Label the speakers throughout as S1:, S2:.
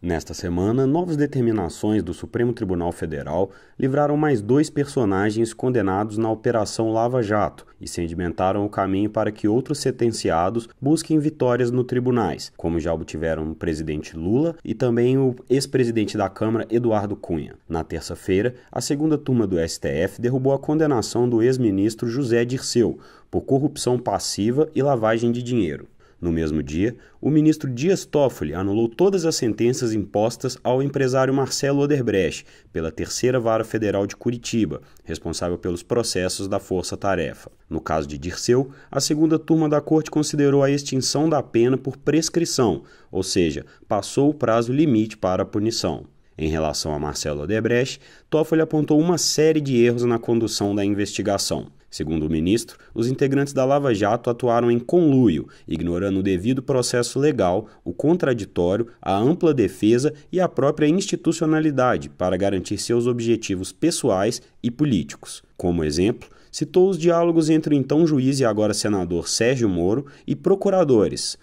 S1: Nesta semana, novas determinações do Supremo Tribunal Federal livraram mais dois personagens condenados na Operação Lava Jato e sedimentaram o caminho para que outros sentenciados busquem vitórias no tribunais, como já obtiveram o presidente Lula e também o ex-presidente da Câmara, Eduardo Cunha. Na terça-feira, a segunda turma do STF derrubou a condenação do ex-ministro José Dirceu por corrupção passiva e lavagem de dinheiro. No mesmo dia, o ministro Dias Toffoli anulou todas as sentenças impostas ao empresário Marcelo Oderbrecht pela Terceira Vara Federal de Curitiba, responsável pelos processos da Força Tarefa. No caso de Dirceu, a segunda turma da Corte considerou a extinção da pena por prescrição, ou seja, passou o prazo limite para a punição. Em relação a Marcelo Odebrecht, Toffoli apontou uma série de erros na condução da investigação. Segundo o ministro, os integrantes da Lava Jato atuaram em conluio, ignorando o devido processo legal, o contraditório, a ampla defesa e a própria institucionalidade para garantir seus objetivos pessoais e políticos. Como exemplo, citou os diálogos entre o então juiz e agora senador Sérgio Moro e procuradores.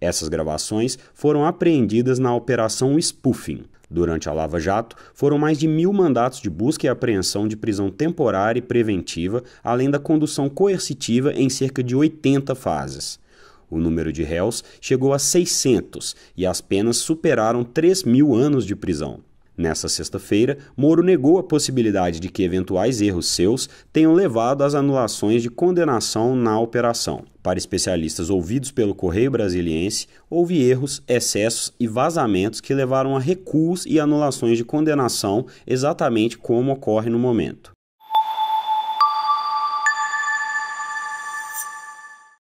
S1: Essas gravações foram apreendidas na Operação Spoofing. Durante a Lava Jato, foram mais de mil mandatos de busca e apreensão de prisão temporária e preventiva, além da condução coercitiva em cerca de 80 fases. O número de réus chegou a 600 e as penas superaram 3 mil anos de prisão. Nessa sexta-feira, Moro negou a possibilidade de que eventuais erros seus tenham levado às anulações de condenação na operação. Para especialistas ouvidos pelo Correio Brasiliense, houve erros, excessos e vazamentos que levaram a recuos e anulações de condenação, exatamente como ocorre no momento.